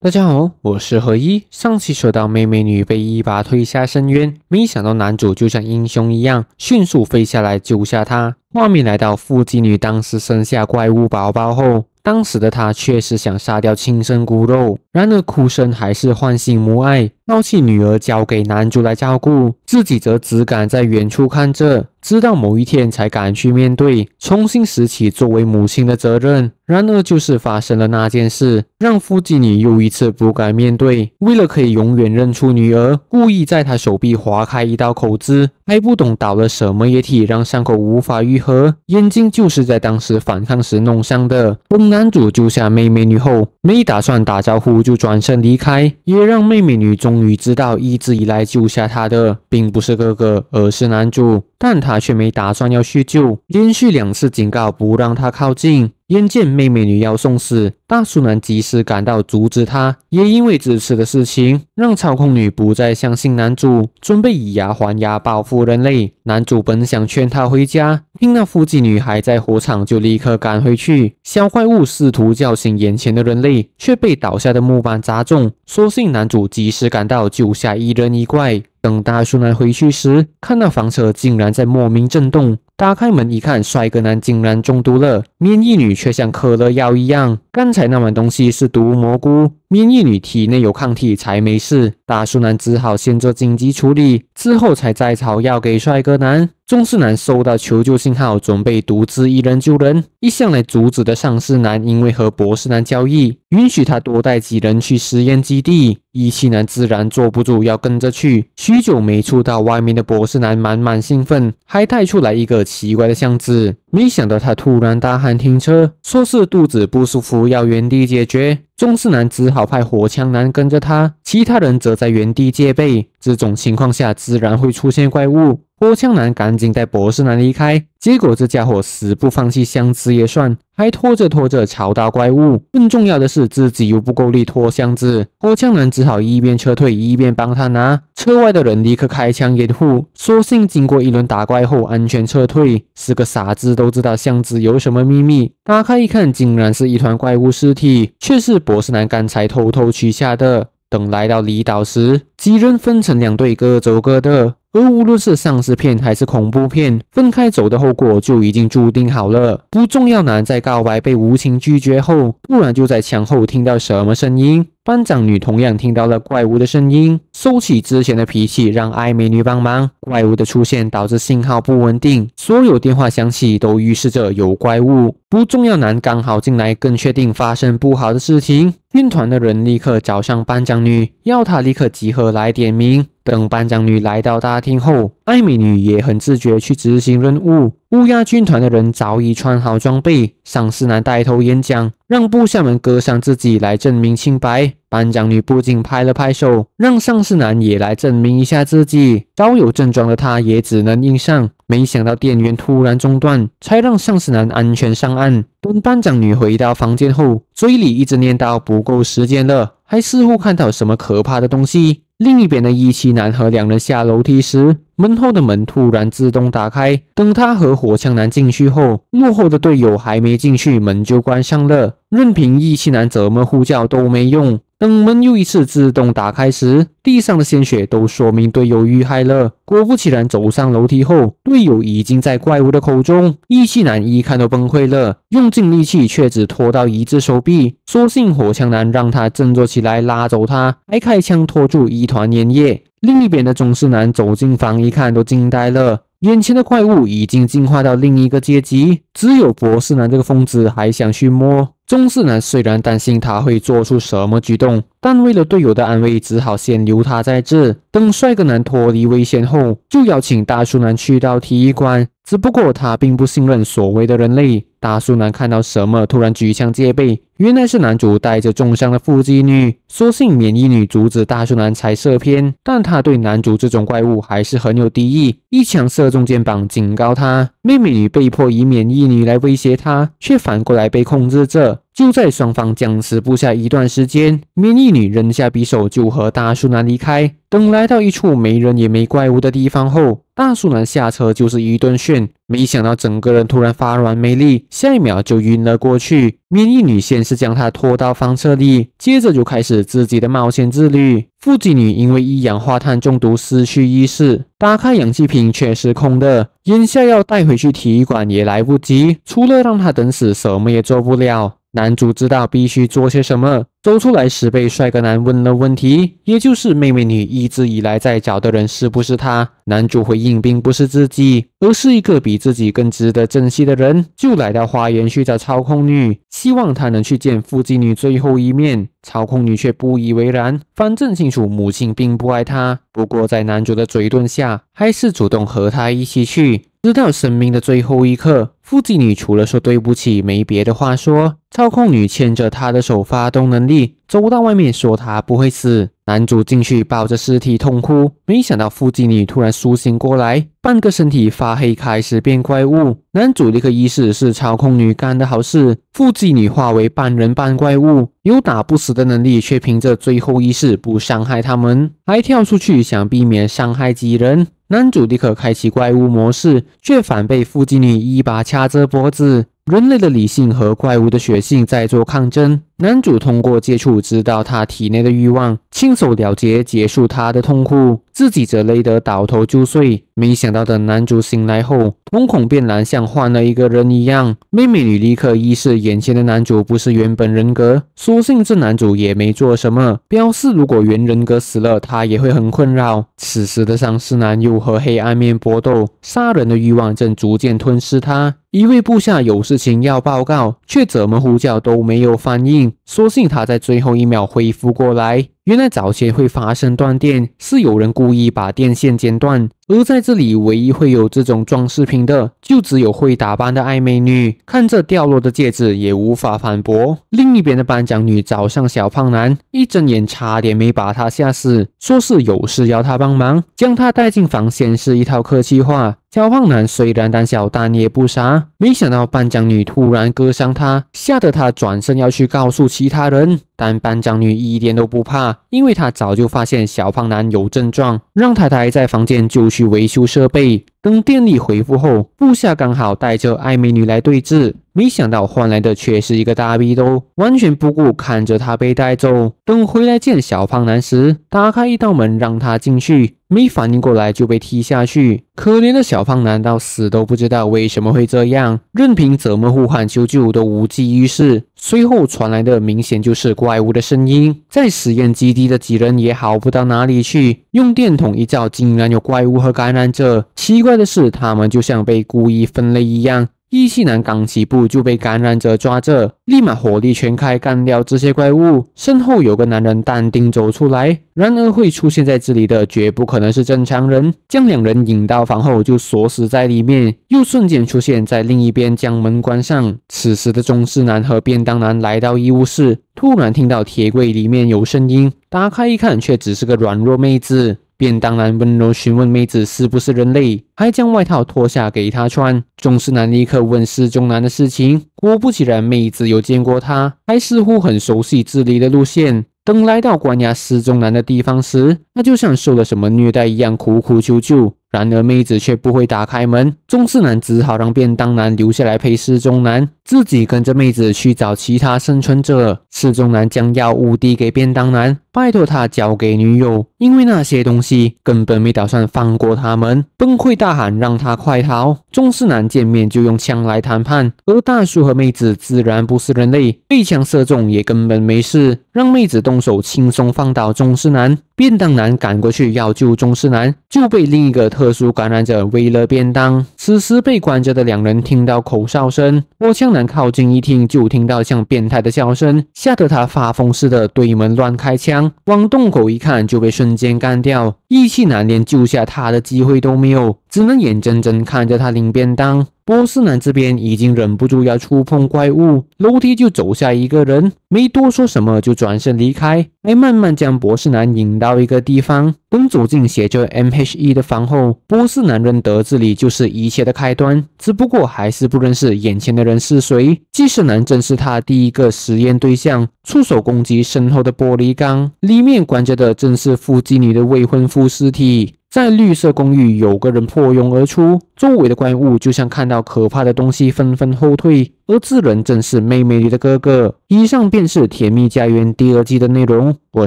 大家好，我是何一。上期说到妹妹女被一把推下深渊，没想到男主就像英雄一样，迅速飞下来救下她。画面来到腹肌女当时生下怪物宝宝后，当时的她确实想杀掉亲生骨肉，然而哭声还是唤醒母爱。抛弃女儿交给男主来照顾，自己则只敢在远处看着，直到某一天才敢去面对，重新拾起作为母亲的责任。然而，就是发生了那件事，让富吉女又一次不敢面对。为了可以永远认出女儿，故意在她手臂划开一道口子，还不懂倒了什么液体，让伤口无法愈合。眼睛就是在当时反抗时弄伤的。本男主救下妹妹女后，没打算打招呼就转身离开，也让妹妹女终。终于知道，一直以来救下他的，并不是哥哥，而是男主。但他却没打算要叙旧，连续两次警告不让他靠近。眼见妹妹女要送死，大叔男及时赶到阻止他，也因为这次的事情让操控女不再相信男主，准备以牙还牙报复人类。男主本想劝她回家，听那附近女孩在火场就立刻赶回去。小怪物试图叫醒眼前的人类，却被倒下的木板砸中。所幸男主及时赶到，救下一人一怪。等大叔男回去时，看到房车竟然在莫名震动。打开门一看，帅哥男竟然中毒了，免衣女却像嗑了药一样。刚才那碗东西是毒蘑菇，免疫女体内有抗体才没事。大叔男只好先做紧急处理，之后才摘草药给帅哥男。中士男收到求救信号，准备独自一人救人。一向来阻止的丧尸男，因为和博士男交易，允许他多带几人去实验基地。义气男自然坐不住，要跟着去。许久没出到外面的博士男满满兴奋，还带出来一个奇怪的箱子。没想到他突然大喊停车，说是肚子不舒服。要原地解决。钟世男只好派火枪男跟着他，其他人则在原地戒备。这种情况下，自然会出现怪物。火枪男赶紧带博士男离开，结果这家伙死不放弃箱子也算，还拖着拖着朝打怪物。更重要的是，自己又不够力拖箱子，火枪男只好一边撤退一边帮他拿。车外的人立刻开枪掩护。所幸经过一轮打怪后，安全撤退。是个傻子都知道箱子有什么秘密，打开一看，竟然是一团怪物尸体，却是。博士男刚才偷偷取下的。等来到离岛时，几人分成两队，各走各的。而无论是丧尸片还是恐怖片，分开走的后果就已经注定好了。不重要男在告白被无情拒绝后，突然就在墙后听到什么声音。班长女同样听到了怪物的声音，收起之前的脾气，让爱美女帮忙。怪物的出现导致信号不稳定，所有电话响起都预示着有怪物。不重要男刚好进来，更确定发生不好的事情。军团的人立刻找上班长女，要她立刻集合来点名。等班长女来到大厅后。艾美女也很自觉去执行任务。乌鸦军团的人早已穿好装备。丧尸男带头演讲，让部下们割伤自己来证明清白。班长女不仅拍了拍手，让丧尸男也来证明一下自己。稍有症状的他也只能应上。没想到电源突然中断，才让丧尸男安全上岸。等班长女回到房间后，嘴里一直念叨不够时间了，还似乎看到什么可怕的东西。另一边的义气男和两人下楼梯时。门后的门突然自动打开，等他和火枪男进去后，幕后的队友还没进去，门就关上了。任凭义气男怎么呼叫都没用。等门又一次自动打开时，地上的鲜血都说明队友遇害了。果不其然，走上楼梯后，队友已经在怪物的口中。义气男一看都崩溃了，用尽力气却只拖到一只手臂。所幸火枪男让他振作起来，拉走他，还开枪拖住一团粘液。另一边的中士男走进房一看，都惊呆了。眼前的怪物已经进化到另一个阶级，只有博士男这个疯子还想去摸。中士男虽然担心他会做出什么举动，但为了队友的安危，只好先留他在这。等帅哥男脱离危险后，就邀请大叔男去到体育馆。只不过他并不信任所谓的人类。大叔男看到什么，突然举枪戒备，原来是男主带着重伤的腹肌女。所幸免疫女阻止大叔男才射偏，但他对男主这种怪物还是很有敌意，一枪射中肩膀警告他。妹妹女被迫以免疫女来威胁他，却反过来被控制着。就在双方僵持不下一段时间，免疫女扔下匕首就和大树男离开。等来到一处没人也没怪物的地方后，大树男下车就是一顿炫，没想到整个人突然发软没力，下一秒就晕了过去。免疫女先是将他拖到房车里，接着就开始自己的冒险之旅。富肌女因为一氧化碳中毒失去意识，打开氧气瓶却是空的，眼下要带回去体育馆也来不及，除了让他等死，什么也做不了。男。男主知道必须做些什么，走出来时被帅哥男问了问题，也就是妹妹女一直以来在找的人是不是他。男主回应并不是自己，而是一个比自己更值得珍惜的人，就来到花园去找操控女，希望她能去见腹肌女最后一面。操控女却不以为然，反正清楚母亲并不爱她。不过在男主的嘴遁下，还是主动和他一起去。直到生命的最后一刻，富肌女除了说对不起，没别的话说。操控女牵着她的手发动能力，走到外面说她不会死。男主进去抱着尸体痛哭，没想到富肌女突然苏醒过来，半个身体发黑，开始变怪物。男主立刻意识是操控女干的好事。富肌女化为半人半怪物，有打不死的能力，却凭着最后意识不伤害他们，还跳出去想避免伤害几人。男主立刻开启怪物模式，却反被附近女一把掐着脖子。人类的理性和怪物的血性在做抗争。男主通过接触知道他体内的欲望，亲手了结结束他的痛苦，自己则累得倒头就睡。没想到等男主醒来后瞳孔变蓝，像换了一个人一样。妹妹女立刻意识眼前的男主不是原本人格，所幸这男主也没做什么，表示如果原人格死了，他也会很困扰。此时的丧尸男又和黑暗面搏斗，杀人的欲望正逐渐吞噬他。一位部下有事情要报告，却怎么呼叫都没有反应。所幸他在最后一秒恢复过来。原来早些会发生断电，是有人故意把电线剪断。而在这里，唯一会有这种装饰品的，就只有会打扮的爱美女。看着掉落的戒指，也无法反驳。另一边的颁奖女找上小胖男，一睁眼差点没把他吓死，说是有事要他帮忙，将他带进房间是一套客气话。小胖男虽然胆小，但也不傻。没想到颁奖女突然割伤他，吓得他转身要去告诉其他人。但班长女一点都不怕，因为她早就发现小胖男有症状，让太太在房间就去维修设备。等电力恢复后，部下刚好带着爱美女来对峙。没想到换来的却是一个大逼兜，完全不顾看着他被带走。等回来见小胖男时，打开一道门让他进去，没反应过来就被踢下去。可怜的小胖男到死都不知道为什么会这样，任凭怎么呼喊求救都无济于事。随后传来的明显就是怪物的声音。在实验基地的几人也好不到哪里去，用电筒一照，竟然有怪物和感染者。奇怪的是，他们就像被故意分类一样。一气男刚起步就被感染者抓着，立马火力全开干掉这些怪物。身后有个男人淡定走出来，然而会出现在这里的绝不可能是正常人，将两人引到房后就锁死在里面，又瞬间出现在另一边将门关上。此时的中式男和便当男来到医务室，突然听到铁柜里面有声音，打开一看却只是个软弱妹子。便当男温柔询问妹子是不是人类，还将外套脱下给她穿。中士男立刻问失踪男的事情，果不其然，妹子有见过他，还似乎很熟悉这里的路线。等来到关押失踪男的地方时，他就像受了什么虐待一样，苦苦求救。然而妹子却不会打开门，中士男只好让便当男留下来陪失踪男，自己跟着妹子去找其他生存者。失踪男将药物递给便当男，拜托他交给女友，因为那些东西根本没打算放过他们。崩溃大喊让他快逃！中士男见面就用枪来谈判，而大叔和妹子自然不是人类，被枪射中也根本没事。让妹子动手轻松放倒中士男，便当男赶过去要救中士男，就被另一个。特殊感染者为了便当，此时被关着的两人听到口哨声，摸枪男靠近一听就听到像变态的笑声，吓得他发疯似的对门乱开枪，往洞口一看就被瞬间干掉，义气男连救下他的机会都没有，只能眼睁睁看着他领便当。波斯男这边已经忍不住要触碰怪物楼梯，就走下一个人，没多说什么就转身离开，还慢慢将波斯男引到一个地方。等走进写着 MHE 的房后，波斯男认得这里就是一切的开端，只不过还是不认识眼前的人是谁。技师男正是他第一个实验对象，出手攻击身后的玻璃缸，里面关着的正是腹肌女的未婚夫尸体。在绿色公寓，有个人破拥而出，周围的怪物就像看到可怕的东西，纷纷后退。而智人正是《妹妹》里的哥哥。以上便是《甜蜜家园》第二季的内容。我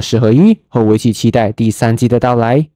是何一，我一起期待第三季的到来。